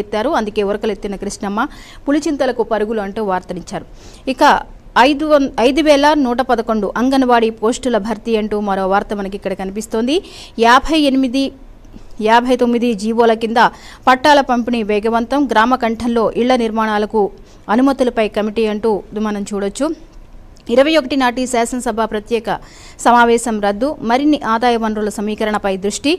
ఎత్తారు అందుకే ఉరకలెత్తిన కృష్ణమ్మ పులిచింతలకు పరుగులు అంటూ వార్తనిచ్చారు ఇక ఐదు ఐదు వేల నూట పదకొండు అంగన్వాడీ పోస్టుల భర్తీ అంటూ మరో వార్త మనకి ఇక్కడ కనిపిస్తోంది యాభై ఎనిమిది యాభై తొమ్మిది జీవోల కింద పట్టాల పంపిణీ వేగవంతం గ్రామ కంఠంలో ఇళ్ల నిర్మాణాలకు అనుమతులపై కమిటీ అంటూ మనం చూడొచ్చు ఇరవై ఒకటి నాటి శాసనసభ ప్రత్యేక సమావేశం రద్దు మరిన్ని ఆదాయ వనరుల సమీకరణపై దృష్టి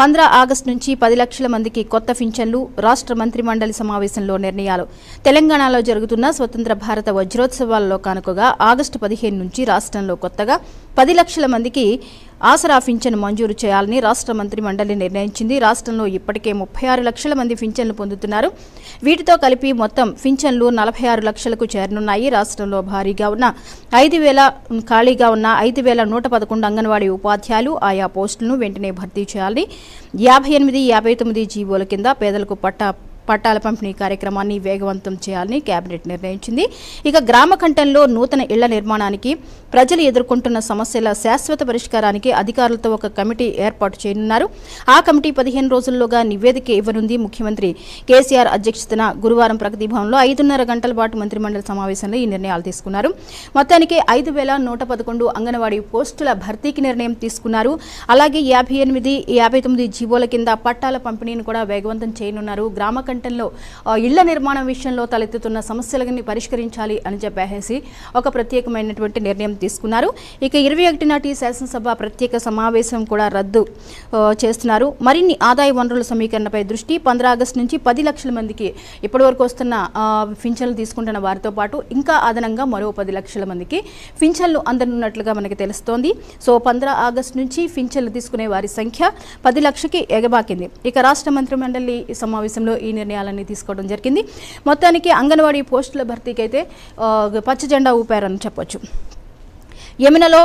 పంద్ర ఆగస్టు నుంచి పది లక్షల మందికి కొత్త పింఛన్లు రాష్ట్ర మండలి సమావేశంలో నిర్ణయాలు తెలంగాణలో జరుగుతున్న స్వతంత్ర భారత వజ్రోత్సవాలలో కానుకగా ఆగస్టు పదిహేను నుంచి రాష్ట్రంలో కొత్తగా పది లక్షల మందికి ఆసరా పింఛను మంజూరు చేయాలని రాష్ట్ర మంత్రి మండలి నిర్ణయించింది రాష్ట్రంలో ఇప్పటికే ముప్పై ఆరు లక్షల మంది పింఛన్లు పొందుతున్నారు వీటితో కలిపి మొత్తం పింఛన్లు నలభై ఆరు లక్షలకు చేరనున్నాయి రాష్ట్రంలో భారీగా ఉన్న ఐదు వేల ఖాళీగా ఉన్న ఐదు వేల నూట పదకొండు అంగన్వాడీ ఉపాధ్యాయులు ఆయా పోస్టులను వెంటనే భర్తీ చేయాలని యాభై ఎనిమిది యాభై తొమ్మిది జీవోల కింద పేదలకు పట్టా పట్టాల పంపిణీ కార్యక్రమాన్ని వేగవంతం చేయాలని కేబినెట్ నిర్ణయించింది ఇక గ్రామ కంఠంలో నూతన ఇళ్ల నిర్మాణానికి ప్రజలు ఎదుర్కొంటున్న సమస్యల శాశ్వత పరిష్కారానికి అధికారులతో ఒక కమిటీ ఏర్పాటు చేయనున్నారు ఆ కమిటీ పదిహేను రోజుల్లోగా నివేదిక ఇవ్వనుంది ముఖ్యమంత్రి కేసీఆర్ అధ్యక్షతన గురువారం ప్రగతి భవన్లో ఐదున్నర గంటల పాటు మంత్రిమండలి సమావేశంలో ఈ నిర్ణయాలు తీసుకున్నారు మొత్తానికి ఐదు వేల నూట పదకొండు అంగన్వాడీ పోస్టుల భర్తీకి నిర్ణయం తీసుకున్నారు అలాగే యాభై ఎనిమిది యాభై తొమ్మిది జీవోల కింద పట్టాల పంపిణీని కూడా వేగవంతం చేయనున్నారు గ్రామ గంటల్లో ఇళ్ల నిర్మాణం విషయంలో తలెత్తుతున్న సమస్యలని పరిష్కరించాలి అని చెప్పేసి ఒక ప్రత్యేకమైనటువంటి నిర్ణయం తీసుకున్నారు ఇక ఇరవై ఒకటి నాటి శాసనసభ ప్రత్యేక సమావేశం కూడా రద్దు చేస్తున్నారు మరిన్ని ఆదాయ వనరుల సమీకరణపై దృష్టి పంద్ర ఆగస్టు నుంచి పది లక్షల మందికి ఇప్పటి వరకు వస్తున్న ఫించన్లు తీసుకుంటున్న వారితో పాటు ఇంకా అదనంగా మరో పది లక్షల మందికి ఫించన్లు అందనున్నట్లుగా మనకి తెలుస్తోంది సో పంద్ర ఆగస్టు నుంచి ఫించన్లు తీసుకునే వారి సంఖ్య పది లక్షకి ఎగబాకింది ఇక రాష్ట్ర మంత్రి మండలి సమావేశంలో ఈ నిర్ణయం నిర్ణయాలన్నీ తీసుకోవడం జరిగింది మొత్తానికి అంగన్వాడీ పోస్టుల భర్తీకి అయితే పచ్చ జెండా ఊపారని చెప్పొచ్చు యమునలో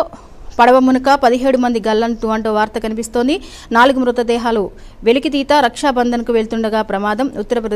పడవ మునుక పదిహేడు మంది గల్లంటూ వార్త కనిపిస్తోంది నాలుగు మృతదేహాలు వెలికితీత రక్షాబంధన్కు వెళ్తుండగా ప్రమాదం ఉత్తరప్రదేశ్